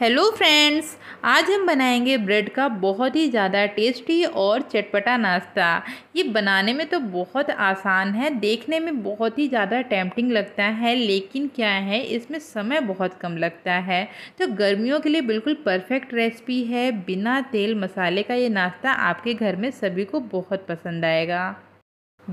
hello friends आज हम बनाएंगे ब्रेड का बहुत ही ज़्यादा टेस्टी और चटपटा नाश्ता ये बनाने में तो बहुत आसान है देखने में बहुत ही ज़्यादा टेम्पटिंग लगता है लेकिन क्या है इसमें समय बहुत कम लगता है तो गर्मियों के लिए बिल्कुल परफेक्ट रेसिपी है बिना तेल मसाले का ये नाश्ता आपके घर में सभी को बहुत पसंद आएगा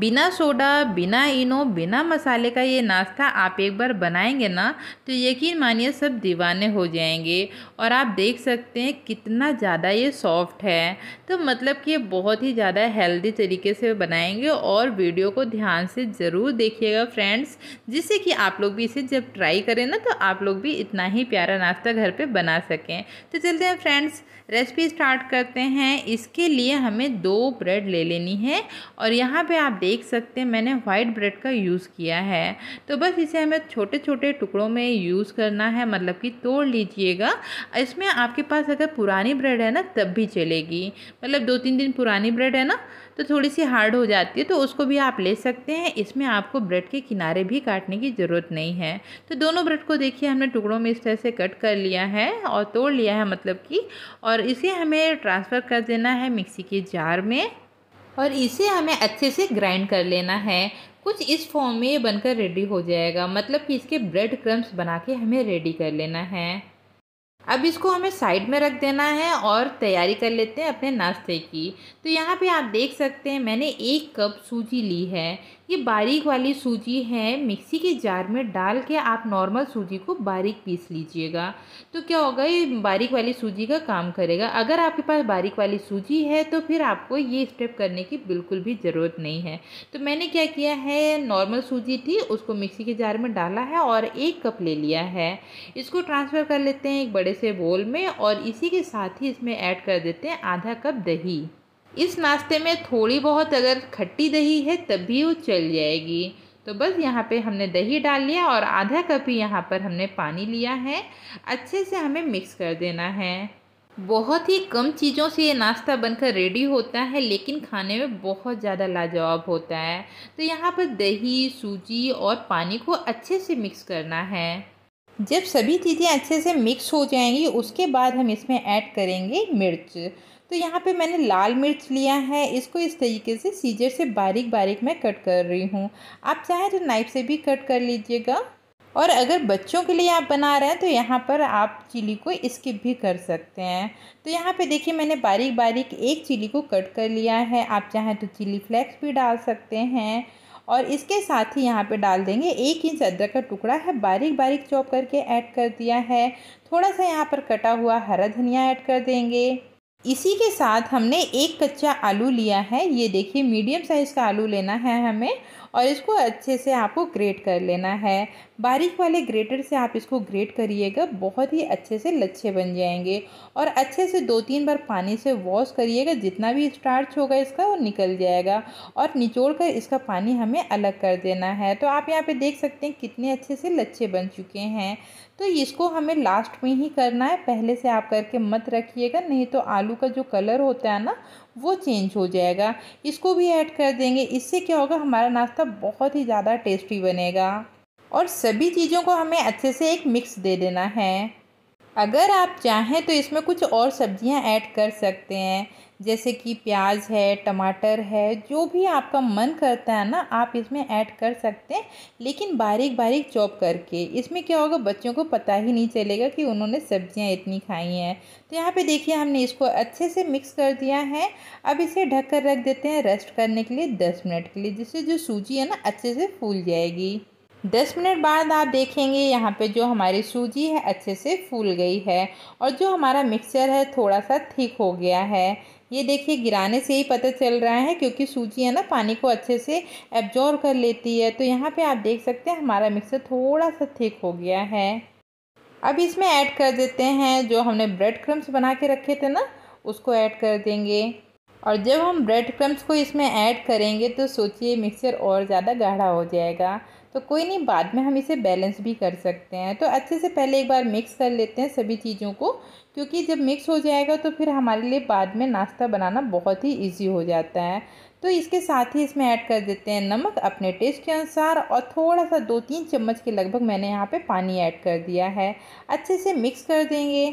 बिना सोडा बिना इनो बिना मसाले का ये नाश्ता आप एक बार बनाएंगे ना तो यकीन मानिए सब दीवाने हो जाएंगे और आप देख सकते हैं कितना ज़्यादा ये सॉफ्ट है तो मतलब कि ये बहुत ही ज़्यादा हेल्दी तरीके से बनाएंगे और वीडियो को ध्यान से ज़रूर देखिएगा फ्रेंड्स जिससे कि आप लोग भी इसे जब ट्राई करें ना तो आप लोग भी इतना ही प्यारा नाश्ता घर पर बना सकें तो चलते हैं फ्रेंड्स रेसिपी स्टार्ट करते हैं इसके लिए हमें दो ब्रेड ले लेनी है और यहाँ पर आप देख सकते हैं मैंने वाइट ब्रेड का यूज़ किया है तो बस इसे हमें छोटे छोटे टुकड़ों में यूज़ करना है मतलब कि तोड़ लीजिएगा इसमें आपके पास अगर पुरानी ब्रेड है ना तब भी चलेगी मतलब दो तीन दिन पुरानी ब्रेड है ना तो थोड़ी सी हार्ड हो जाती है तो उसको भी आप ले सकते हैं इसमें आपको ब्रेड के किनारे भी काटने की ज़रूरत नहीं है तो दोनों ब्रेड को देखिए हमने टुकड़ों में इस तरह से कट कर लिया है और तोड़ लिया है मतलब कि और इसे हमें ट्रांसफ़र कर देना है मिक्सी के जार में और इसे हमें अच्छे से ग्राइंड कर लेना है कुछ इस फॉर्म में ये बनकर रेडी हो जाएगा मतलब कि इसके ब्रेड क्रम्स बना के हमें रेडी कर लेना है अब इसको हमें साइड में रख देना है और तैयारी कर लेते हैं अपने नाश्ते की तो यहाँ पे आप देख सकते हैं मैंने एक कप सूजी ली है ये बारीक वाली सूजी है मिक्सी के जार में डाल के आप नॉर्मल सूजी को बारीक पीस लीजिएगा तो क्या होगा ये बारीक वाली सूजी का काम करेगा अगर आपके पास बारीक वाली सूजी है तो फिर आपको ये स्टेप करने की बिल्कुल भी ज़रूरत नहीं है तो मैंने क्या किया है नॉर्मल सूजी थी उसको मिक्सी के जार में डाला है और एक कप ले लिया है इसको ट्रांसफ़र कर लेते हैं एक बड़े से बोल में और इसी के साथ ही इसमें ऐड कर देते हैं आधा कप दही इस नाश्ते में थोड़ी बहुत अगर खट्टी दही है तब भी वो चल जाएगी तो बस यहाँ पे हमने दही डाल लिया और आधा कप ही यहाँ पर हमने पानी लिया है अच्छे से हमें मिक्स कर देना है बहुत ही कम चीज़ों से ये नाश्ता बनकर रेडी होता है लेकिन खाने में बहुत ज़्यादा लाजवाब होता है तो यहाँ पर दही सूजी और पानी को अच्छे से मिक्स करना है जब सभी चीज़ें अच्छे से मिक्स हो जाएंगी उसके बाद हम इसमें ऐड करेंगे मिर्च तो यहाँ पे मैंने लाल मिर्च लिया है इसको इस तरीके से सीजर से बारीक बारीक मैं कट कर रही हूँ आप चाहें तो नाइफ से भी कट कर लीजिएगा और अगर बच्चों के लिए आप बना रहे हैं तो यहाँ पर आप चिली को स्किप भी कर सकते हैं तो यहाँ पे देखिए मैंने बारीक बारीक एक चिली को कट कर लिया है आप चाहें तो चिली फ्लेक्स भी डाल सकते हैं और इसके साथ ही यहाँ पे डाल देंगे एक इंच अदरक का टुकड़ा है बारीक बारीक चॉप करके ऐड कर दिया है थोड़ा सा यहाँ पर कटा हुआ हरा धनिया ऐड कर देंगे इसी के साथ हमने एक कच्चा आलू लिया है ये देखिए मीडियम साइज़ का आलू लेना है हमें और इसको अच्छे से आपको ग्रेट कर लेना है बारीक वाले ग्रेटर से आप इसको ग्रेट करिएगा बहुत ही अच्छे से लच्छे बन जाएंगे और अच्छे से दो तीन बार पानी से वॉश करिएगा जितना भी स्टार्च होगा इसका वो निकल जाएगा और निचोड़ कर इसका पानी हमें अलग कर देना है तो आप यहाँ पे देख सकते हैं कितने अच्छे से लच्छे बन चुके हैं तो इसको हमें लास्ट में ही करना है पहले से आप करके मत रखिएगा नहीं तो आलू का जो कलर होता है ना वो चेंज हो जाएगा इसको भी ऐड कर देंगे इससे क्या होगा हमारा नाश्ता बहुत ही ज़्यादा टेस्टी बनेगा और सभी चीज़ों को हमें अच्छे से एक मिक्स दे देना है अगर आप चाहें तो इसमें कुछ और सब्जियां ऐड कर सकते हैं जैसे कि प्याज है टमाटर है जो भी आपका मन करता है ना आप इसमें ऐड कर सकते हैं लेकिन बारीक बारीक चॉप करके इसमें क्या होगा बच्चों को पता ही नहीं चलेगा कि उन्होंने सब्जियां इतनी खाई हैं तो यहाँ पे देखिए हमने इसको अच्छे से मिक्स कर दिया है अब इसे ढक कर रख देते हैं रेस्ट करने के लिए दस मिनट के लिए जिससे जो सूजी है ना अच्छे से फूल जाएगी दस मिनट बाद आप देखेंगे यहाँ पे जो हमारी सूजी है अच्छे से फूल गई है और जो हमारा मिक्सचर है थोड़ा सा थिक हो गया है ये देखिए गिराने से ही पता चल रहा है क्योंकि सूजी है ना पानी को अच्छे से एब्जॉर्व कर लेती है तो यहाँ पे आप देख सकते हैं हमारा मिक्सर थोड़ा सा थिक हो गया है अब इसमें ऐड कर देते हैं जो हमने ब्रेड क्रम्स बना के रखे थे ना उसको ऐड कर देंगे और जब हम ब्रेड क्रम्स को इसमें ऐड करेंगे तो सोचिए मिक्सर और ज़्यादा गाढ़ा हो जाएगा तो कोई नहीं बाद में हम इसे बैलेंस भी कर सकते हैं तो अच्छे से पहले एक बार मिक्स कर लेते हैं सभी चीज़ों को क्योंकि जब मिक्स हो जाएगा तो फिर हमारे लिए बाद में नाश्ता बनाना बहुत ही ईजी हो जाता है तो इसके साथ ही इसमें ऐड कर देते हैं नमक अपने टेस्ट के अनुसार और थोड़ा सा दो तीन चम्मच के लगभग मैंने यहाँ पर पानी ऐड कर दिया है अच्छे से मिक्स कर देंगे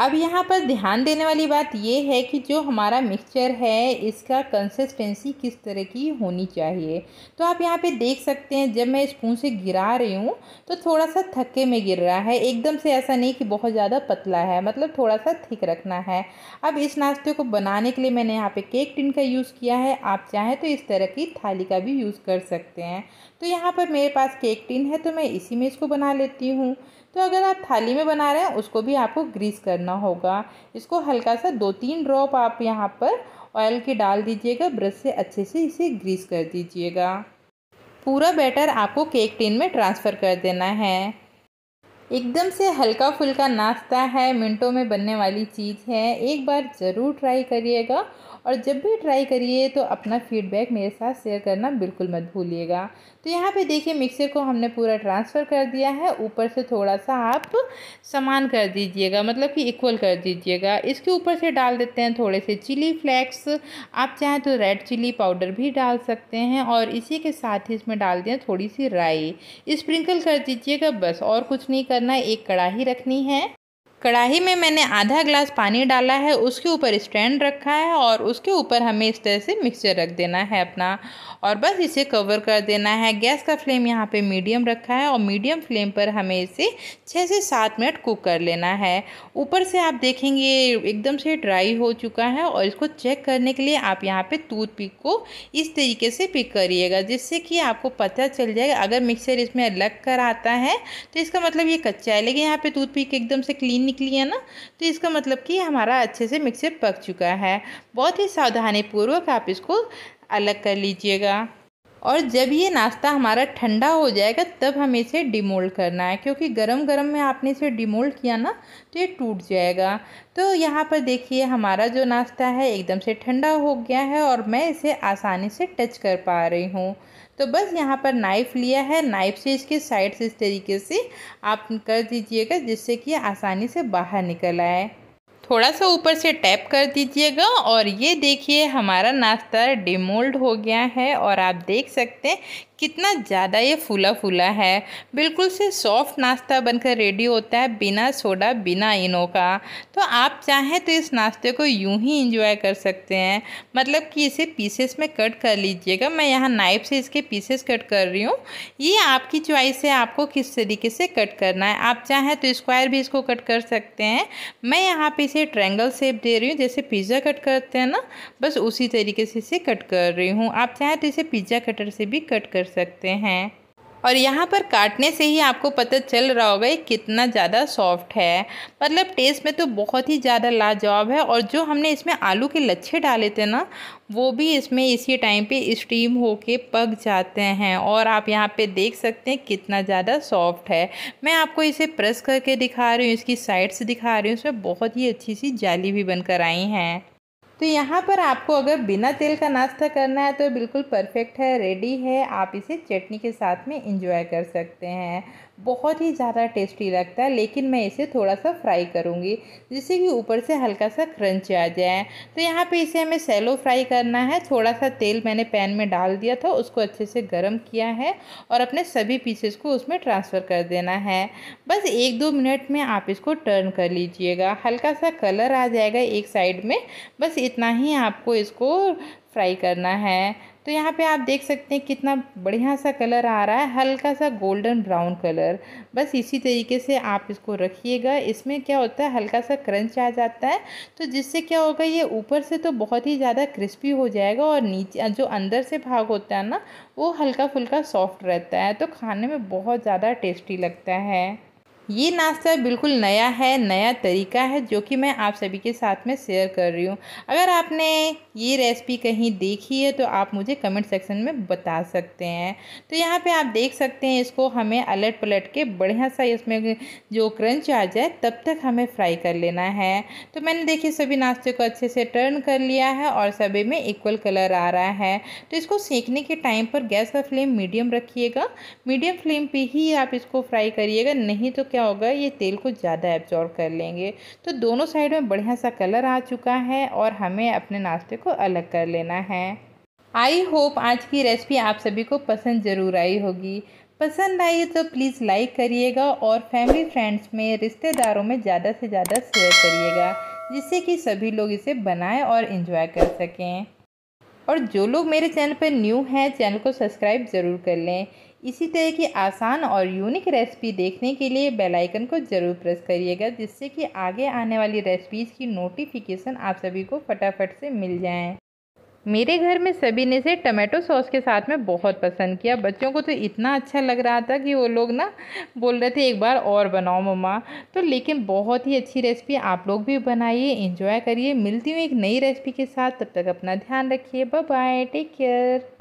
अब यहाँ पर ध्यान देने वाली बात यह है कि जो हमारा मिक्सचर है इसका कंसिस्टेंसी किस तरह की होनी चाहिए तो आप यहाँ पे देख सकते हैं जब मैं स्पून से गिरा रही हूँ तो थोड़ा सा थक्के में गिर रहा है एकदम से ऐसा नहीं कि बहुत ज़्यादा पतला है मतलब थोड़ा सा थिक रखना है अब इस नाश्ते को बनाने के लिए मैंने यहाँ पर केक टिन का यूज़ किया है आप चाहें तो इस तरह की थाली का भी यूज़ कर सकते हैं तो यहाँ पर मेरे पास केक टिन है तो मैं इसी में इसको बना लेती हूँ तो अगर आप थाली में बना रहे हैं उसको भी आपको ग्रीस करना होगा इसको हल्का सा दो तीन ड्रॉप आप यहाँ पर ऑयल के डाल दीजिएगा ब्रश से अच्छे से इसे ग्रीस कर दीजिएगा पूरा बैटर आपको केक टिन में ट्रांसफ़र कर देना है एकदम से हल्का फुल्का नाश्ता है मिनटों में बनने वाली चीज़ है एक बार ज़रूर ट्राई करिएगा और जब भी ट्राई करिए तो अपना फीडबैक मेरे साथ शेयर करना बिल्कुल मत भूलिएगा तो यहाँ पे देखिए मिक्सर को हमने पूरा ट्रांसफ़र कर दिया है ऊपर से थोड़ा सा आप समान कर दीजिएगा मतलब कि इक्वल कर दीजिएगा इसके ऊपर से डाल देते हैं थोड़े से चिली फ्लैक्स आप चाहें तो रेड चिली पाउडर भी डाल सकते हैं और इसी के साथ ही इसमें डाल दें थोड़ी सी राई स्प्रिंकल कर दीजिएगा बस और कुछ नहीं कर करना है एक कढ़ाही रखनी है कढ़ाई में मैंने आधा ग्लास पानी डाला है उसके ऊपर स्टैंड रखा है और उसके ऊपर हमें इस तरह से मिक्सचर रख देना है अपना और बस इसे कवर कर देना है गैस का फ्लेम यहाँ पे मीडियम रखा है और मीडियम फ्लेम पर हमें इसे छः से सात मिनट कुक कर लेना है ऊपर से आप देखेंगे एकदम से ड्राई हो चुका है और इसको चेक करने के लिए आप यहाँ पर टूथ पिक को इस तरीके से पिक करिएगा जिससे कि आपको पता चल जाएगा अगर मिक्सर इसमें लग कर आता है तो इसका मतलब ये कच्चा है लेकिन यहाँ पर टूथ पिक एकदम से क्लीन निकली है ना तो इसका मतलब कि हमारा अच्छे से मिक्सर पक चुका है बहुत ही सावधानी पूर्वक आप इसको अलग कर लीजिएगा और जब ये नाश्ता हमारा ठंडा हो जाएगा तब हमें इसे डिमोल्ड करना है क्योंकि गरम गरम में आपने इसे डिमोल्ड किया ना तो ये टूट जाएगा तो यहाँ पर देखिए हमारा जो नाश्ता है एकदम से ठंडा हो गया है और मैं इसे आसानी से टच कर पा रही हूँ तो बस यहाँ पर नाइफ़ लिया है नाइफ़ से इसके साइड से इस तरीके से आप कर दीजिएगा जिससे कि आसानी से बाहर निकल आए थोड़ा सा ऊपर से टैप कर दीजिएगा और ये देखिए हमारा नाश्ता डिमोल्ड हो गया है और आप देख सकते हैं कितना ज़्यादा ये फूला फूला है बिल्कुल से सॉफ्ट नाश्ता बनकर रेडी होता है बिना सोडा बिना इनो का तो आप चाहें तो इस नाश्ते को यूं ही इंजॉय कर सकते हैं मतलब कि इसे पीसेस में कट कर लीजिएगा मैं यहाँ नाइफ से इसके पीसेस कट कर रही हूँ ये आपकी चॉइस है आपको किस तरीके से कट करना है आप चाहें तो स्क्वायर भी इसको कट कर सकते हैं मैं यहाँ पर इसे ट्रैंगल शेप दे रही हूँ जैसे पिज़्ज़ा कट करते हैं ना बस उसी तरीके से इसे कट कर रही हूँ आप चाहें तो इसे पिज़्ज़ा कटर से भी कट कर कर सकते हैं और यहाँ पर काटने से ही आपको पता चल रहा होगा ये कितना ज़्यादा सॉफ्ट है मतलब टेस्ट में तो बहुत ही ज़्यादा लाजवाब है और जो हमने इसमें आलू के लच्छे डाले थे ना वो भी इसमें इसी टाइम पे स्टीम होके पक जाते हैं और आप यहाँ पे देख सकते हैं कितना ज़्यादा सॉफ्ट है मैं आपको इसे प्रेस करके दिखा रही हूँ इसकी साइड्स दिखा रही हूँ इसमें बहुत ही अच्छी सी जाली भी बनकर आई हैं तो यहाँ पर आपको अगर बिना तेल का नाश्ता करना है तो बिल्कुल परफेक्ट है रेडी है आप इसे चटनी के साथ में इंजॉय कर सकते हैं बहुत ही ज़्यादा टेस्टी लगता है लेकिन मैं इसे थोड़ा सा फ्राई करूँगी जिससे कि ऊपर से हल्का सा क्रंच आ जाए तो यहाँ पे इसे हमें सेलो फ्राई करना है थोड़ा सा तेल मैंने पैन में डाल दिया था उसको अच्छे से गर्म किया है और अपने सभी पीसेस को उसमें ट्रांसफ़र कर देना है बस एक दो मिनट में आप इसको टर्न कर लीजिएगा हल्का सा कलर आ जाएगा एक साइड में बस इतना ही आपको इसको फ्राई करना है तो यहाँ पे आप देख सकते हैं कितना बढ़िया सा कलर आ रहा है हल्का सा गोल्डन ब्राउन कलर बस इसी तरीके से आप इसको रखिएगा इसमें क्या होता है हल्का सा क्रंच आ जाता है तो जिससे क्या होगा ये ऊपर से तो बहुत ही ज़्यादा क्रिस्पी हो जाएगा और नीचे जो अंदर से भाग होता है ना वो हल्का फुल्का सॉफ्ट रहता है तो खाने में बहुत ज़्यादा टेस्टी लगता है ये नाश्ता बिल्कुल नया है नया तरीका है जो कि मैं आप सभी के साथ में शेयर कर रही हूँ अगर आपने ये रेसिपी कहीं देखी है तो आप मुझे कमेंट सेक्शन में बता सकते हैं तो यहाँ पे आप देख सकते हैं इसको हमें अलट पलट के बढ़िया सा इसमें जो क्रंच आ जाए तब तक हमें फ्राई कर लेना है तो मैंने देखिए सभी नाश्ते को अच्छे से टर्न कर लिया है और सभी में इक्वल कलर आ रहा है तो इसको सेकने के टाइम पर गैस का फ्लेम मीडियम रखिएगा मीडियम फ्लेम पर ही आप इसको फ्राई करिएगा नहीं तो क्या होगा ये तेल को ज़्यादा एब्जॉर्व कर लेंगे तो दोनों साइड में बढ़िया सा कलर आ चुका है और हमें अपने नाश्ते को अलग कर लेना है आई होप आज की रेसिपी आप सभी को पसंद ज़रूर आई होगी पसंद आई तो प्लीज़ लाइक करिएगा और फैमिली फ्रेंड्स में रिश्तेदारों में ज़्यादा से ज़्यादा शेयर करिएगा जिससे कि सभी लोग इसे बनाएं और इन्जॉय कर सकें और जो लोग मेरे चैनल पर न्यू हैं चैनल को सब्सक्राइब ज़रूर कर लें इसी तरह की आसान और यूनिक रेसिपी देखने के लिए बेल आइकन को ज़रूर प्रेस करिएगा जिससे कि आगे आने वाली रेसिपीज़ की नोटिफिकेशन आप सभी को फटाफट से मिल जाएँ मेरे घर में सभी ने इसे टमाटो सॉस के साथ में बहुत पसंद किया बच्चों को तो इतना अच्छा लग रहा था कि वो लोग ना बोल रहे थे एक बार और बनाओ मम्मा तो लेकिन बहुत ही अच्छी रेसिपी आप लोग भी बनाइए इंजॉय करिए मिलती हूँ एक नई रेसिपी के साथ तब तक अपना ध्यान रखिए बाय टेक केयर